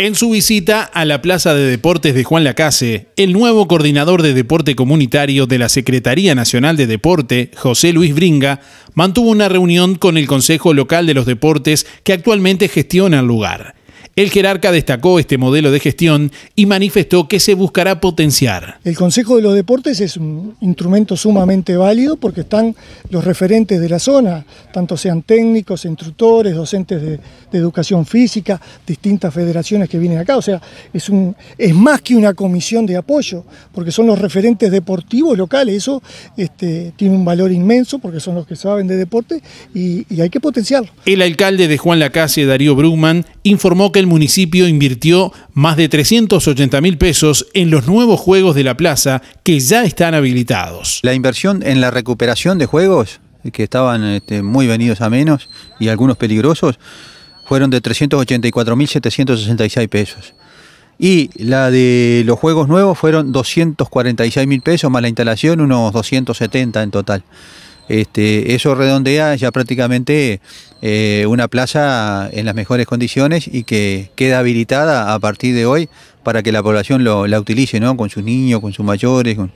En su visita a la Plaza de Deportes de Juan Lacase, el nuevo coordinador de deporte comunitario de la Secretaría Nacional de Deporte, José Luis Bringa, mantuvo una reunión con el Consejo Local de los Deportes que actualmente gestiona el lugar. El jerarca destacó este modelo de gestión y manifestó que se buscará potenciar. El Consejo de los Deportes es un instrumento sumamente válido porque están los referentes de la zona, tanto sean técnicos, instructores, docentes de, educación física, distintas federaciones que vienen acá. O sea, es, un, es más que una comisión de apoyo, porque son los referentes deportivos locales. Eso este, tiene un valor inmenso porque son los que saben de deporte y, hay que potenciarlo. El alcalde de Juan Lacase, Darío Brugman, informó que el municipio invirtió más de 380 mil pesos en los nuevos juegos de la plaza que ya están habilitados. La inversión en la recuperación de juegos, que estaban este, muy venidos a menos y algunos peligrosos, fueron de 384 mil 766 pesos. Y la de los juegos nuevos fueron 246 mil pesos, más la instalación unos 270 en total. Este, eso redondea ya prácticamente eh, una plaza en las mejores condiciones y que queda habilitada a partir de hoy para que la población la utilice, ¿no? Con sus niños, con sus mayores, con,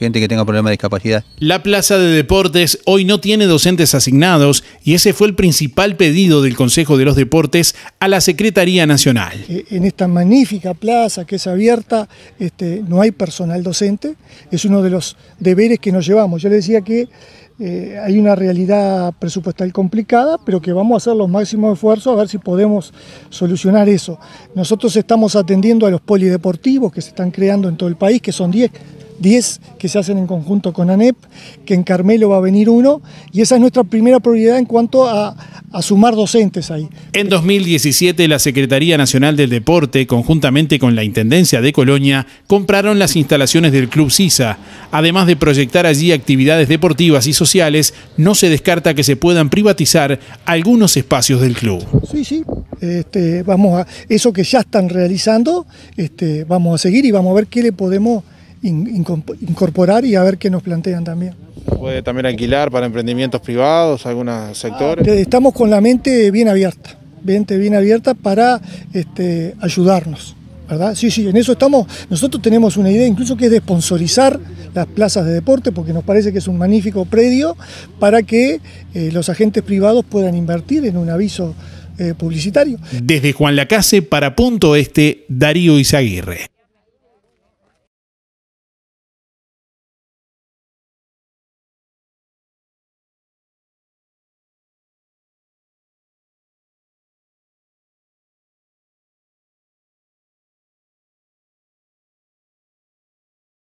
gente que tenga problemas de discapacidad. La plaza de deportes hoy no tiene docentes asignados y ese fue el principal pedido del Consejo de los Deportes a la Secretaría Nacional. E, en esta magnífica plaza que es abierta este, no hay personal docente, es uno de los deberes que nos llevamos. Yo le decía que eh, hay una realidad presupuestal complicada, pero que vamos a hacer los máximos esfuerzos a ver si podemos solucionar eso. Nosotros estamos atendiendo a los polideportivos que se están creando en todo el país, que son 10, 10 que se hacen en conjunto con ANEP, que en Carmelo va a venir uno, y esa es nuestra primera prioridad en cuanto a, sumar docentes ahí. En 2017, la Secretaría Nacional del Deporte, conjuntamente con la Intendencia de Colonia, compraron las instalaciones del Club CISA. Además de proyectar allí actividades deportivas y sociales, no se descarta que se puedan privatizar algunos espacios del club. Sí, sí, este, vamos a, eso que ya están realizando, este, vamos a seguir y vamos a ver qué le podemos incorporar y a ver qué nos plantean también. ¿Puede también alquilar para emprendimientos privados, algunos sectores? Estamos con la mente bien abierta, mente bien abierta para este, ayudarnos. ¿verdad? Sí, sí, en eso estamos. Nosotros tenemos una idea incluso que es de sponsorizar las plazas de deporte, porque nos parece que es un magnífico predio para que eh, los agentes privados puedan invertir en un aviso eh, publicitario. Desde Juan Lacase para Punto Este, Darío Izaguirre.